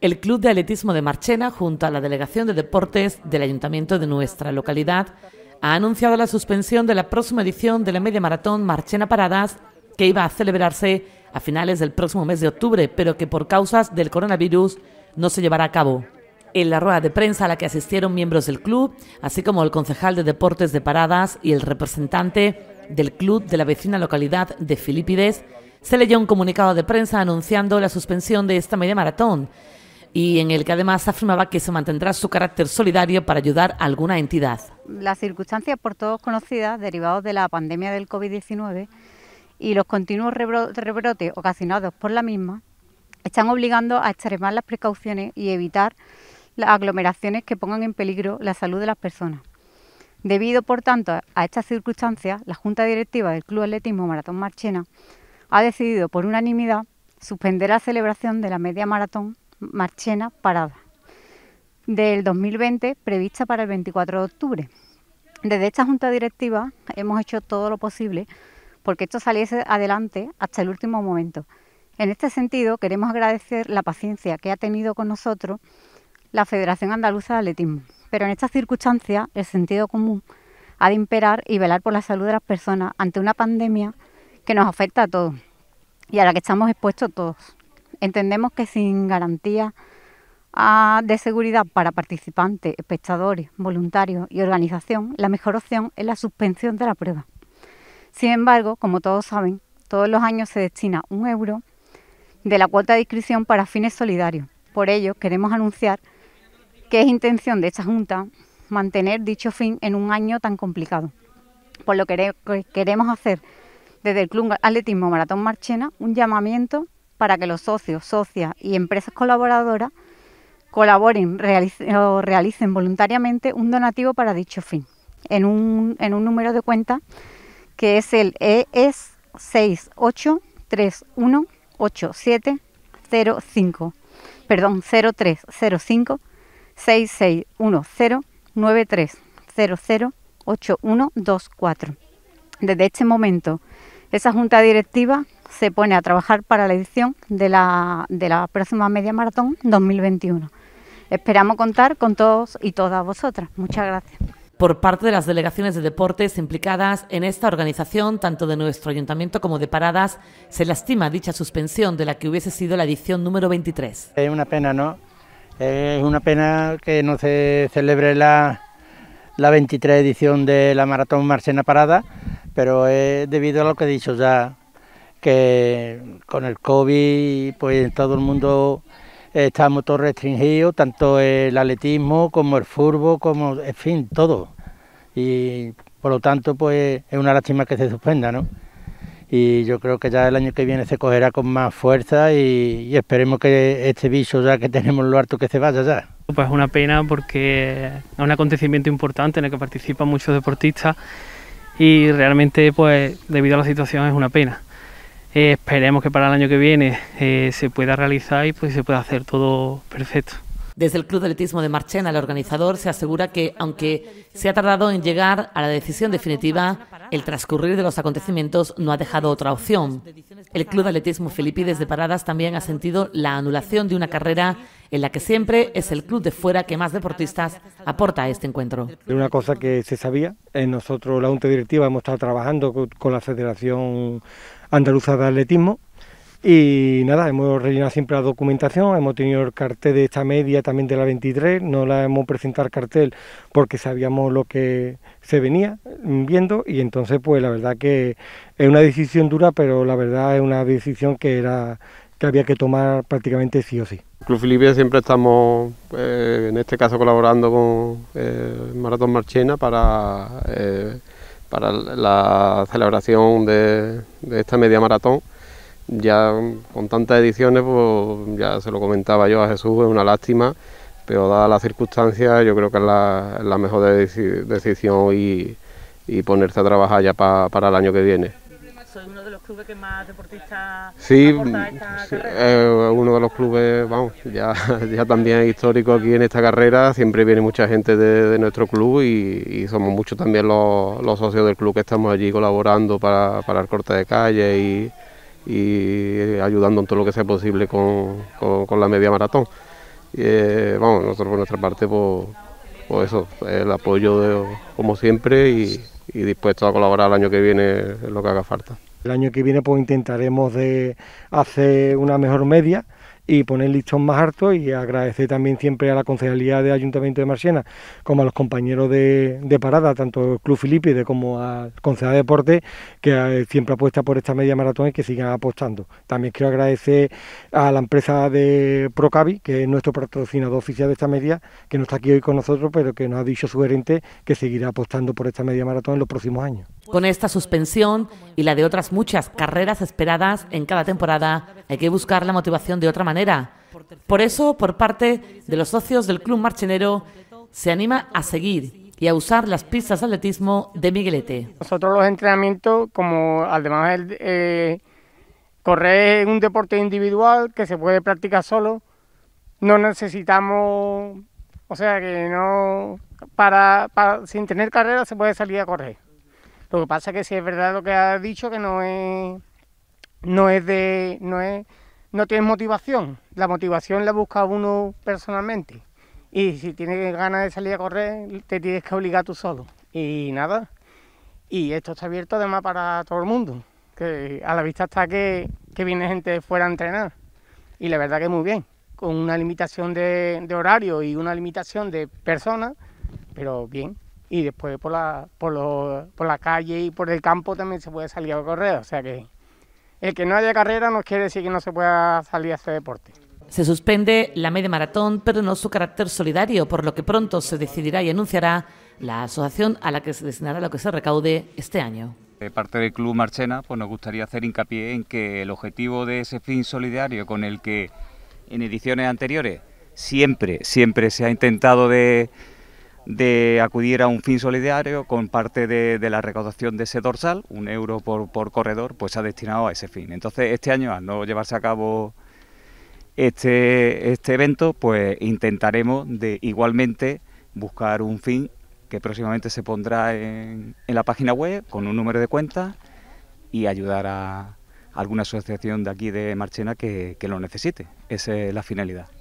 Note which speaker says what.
Speaker 1: El Club de Atletismo de Marchena, junto a la Delegación de Deportes del Ayuntamiento de nuestra localidad, ha anunciado la suspensión de la próxima edición de la media maratón Marchena Paradas, que iba a celebrarse a finales del próximo mes de octubre, pero que por causas del coronavirus no se llevará a cabo. En la rueda de prensa a la que asistieron miembros del club, así como el concejal de deportes de Paradas y el representante del club de la vecina localidad de Filipides, se leyó un comunicado de prensa anunciando la suspensión de esta media maratón, y en el que además afirmaba que se mantendrá su carácter solidario para ayudar a alguna entidad.
Speaker 2: Las circunstancias por todos conocidas derivadas de la pandemia del COVID-19 y los continuos rebrotes ocasionados por la misma están obligando a extremar las precauciones y evitar las aglomeraciones que pongan en peligro la salud de las personas. Debido, por tanto, a estas circunstancias, la Junta Directiva del Club Atletismo Maratón Marchena ha decidido por unanimidad suspender la celebración de la media maratón Marchena Parada del 2020 prevista para el 24 de octubre. Desde esta junta directiva hemos hecho todo lo posible porque esto saliese adelante hasta el último momento. En este sentido, queremos agradecer la paciencia que ha tenido con nosotros la Federación Andaluza de Atletismo. Pero en estas circunstancias, el sentido común ha de imperar y velar por la salud de las personas ante una pandemia que nos afecta a todos y a la que estamos expuestos todos. Entendemos que sin garantía ah, de seguridad para participantes, espectadores, voluntarios y organización, la mejor opción es la suspensión de la prueba. Sin embargo, como todos saben, todos los años se destina un euro de la cuota de inscripción para fines solidarios. Por ello, queremos anunciar que es intención de esta Junta mantener dicho fin en un año tan complicado. Por lo que queremos hacer desde el Club Atletismo Maratón Marchena un llamamiento para que los socios, socias y empresas colaboradoras colaboren o realicen voluntariamente un donativo para dicho fin, en un, número de cuenta que es el e e ES 68318705, perdón, 0305 661093008124. Desde este momento, esa junta directiva se pone a trabajar para la edición de la, próxima media maratón 2021. Esperamos contar con todos y todas vosotras. Muchas
Speaker 1: gracias por parte de las delegaciones de deportes implicadas en esta organización, tanto de nuestro ayuntamiento como de Paradas, se lastima dicha suspensión de la que hubiese sido la edición número 23.
Speaker 3: Es una pena, ¿no? Es una pena que no se celebre la, la 23 edición de la Maratón Marcena Parada, pero es debido a lo que he dicho ya, que con el COVID pues todo el mundo estamos todos restringidos, tanto el atletismo como el fútbol, como, en fin, todo. Y por lo tanto, pues es una lástima que se suspenda, ¿no? Y yo creo que ya el año que viene se cogerá con más fuerza y, esperemos que este bicho ya que tenemos lo harto que se vaya ya. Pues es una pena porque es un acontecimiento importante en el que participan muchos deportistas y realmente pues debido a la situación es una pena. Eh, esperemos que para el año que viene eh, se pueda realizar y pues se pueda hacer todo perfecto.
Speaker 1: Desde el Club de Atletismo de Marchena, el organizador se asegura que, aunque se ha tardado en llegar a la decisión definitiva, el transcurrir de los acontecimientos no ha dejado otra opción. El Club de Atletismo Filipides de Paradas también ha sentido la anulación de una carrera en la que siempre es el club de fuera que más deportistas aporta a este encuentro.
Speaker 4: Una cosa que se sabía, eh, nosotros la Junta Directiva hemos estado trabajando con la Federación andaluza de atletismo. Y nada, hemos rellenado siempre la documentación, hemos tenido el cartel de esta media también de la 23, no la hemos presentado el cartel porque sabíamos lo que se venía viendo y entonces pues la verdad que es una decisión dura, pero la verdad es una decisión que era que había que tomar prácticamente sí o sí.
Speaker 5: Club Filipe siempre estamos, eh, en este caso, colaborando con eh, Maratón Marchena para eh, para la celebración de, esta media maratón. Ya con tantas ediciones, pues ya se lo comentaba yo a Jesús, es una lástima, pero dadas las circunstancias, yo creo que es la, mejor decisión y, y, ponerse a trabajar ya para el año que viene
Speaker 1: soy uno de los clubes que más deportistas sí, mm, esta
Speaker 5: uno de los clubes vamos ya, ya también histórico aquí en esta carrera siempre viene mucha gente de, nuestro club y, somos muchos también los, socios del club que estamos allí colaborando para, para el corte de calle y, ayudando en todo lo que sea posible con, la media maratón y, eh, vamos nosotros por nuestra parte por pues, pues eso el apoyo de, como siempre y y dispuesto a colaborar el año que viene en lo que haga falta.
Speaker 4: El año que viene pues intentaremos de hacer una mejor media y poner listón más alto y agradecer también siempre a la Concejalía de Ayuntamiento de Marsella como a los compañeros de, parada, tanto el Club Filipide como a Concejal de Deporte, que eh, siempre apuesta por esta media maratón y que sigan apostando. También quiero agradecer a la empresa de Procavi, que es nuestro patrocinador oficial de esta media, que no está aquí hoy con nosotros, pero que nos ha dicho su gerente que seguirá apostando por esta media maratón en los próximos años.
Speaker 1: Con esta suspensión y la de otras muchas carreras esperadas en cada temporada, hay que buscar la motivación de otra manera. Por eso, por parte de los socios del Club Marchenero, se anima a seguir y a usar las pistas de atletismo de Miguelete.
Speaker 3: Nosotros los entrenamientos, como además el, eh, correr es un deporte individual que se puede practicar solo, no necesitamos, o sea que no, para, sin tener carrera se puede salir a correr. Lo que pasa es que si es verdad lo que ha dicho, que no es no es de. no es. no tienes motivación. La motivación la busca uno personalmente. Y si tienes ganas de salir a correr, te tienes que obligar tú solo. Y nada. Y esto está abierto además para todo el mundo. Que a la vista está que, que viene gente de fuera a entrenar. Y la verdad que muy bien. Con una limitación de, horario y una limitación de personas, pero bien. Y después por la, por la calle y por el campo también se puede salir a correr. O sea que el que no haya carrera no quiere decir que no se pueda salir a este deporte.
Speaker 1: Se suspende la media maratón, pero no su carácter solidario, por lo que pronto se decidirá y anunciará la asociación a la que se destinará lo que se recaude este año.
Speaker 4: De parte del Club Marchena, pues nos gustaría hacer hincapié en que el objetivo de ese fin solidario con el que en ediciones anteriores siempre, siempre se ha intentado de de acudir a un fin solidario con parte de, la recaudación de ese dorsal, un euro por, corredor, pues se ha destinado a ese fin. Entonces, este año, al no llevarse a cabo este, este evento, pues intentaremos de igualmente buscar un fin que próximamente se pondrá en, en la página web con un número de cuenta y ayudar a, alguna asociación de aquí de Marchena que, que lo necesite. Esa es la finalidad.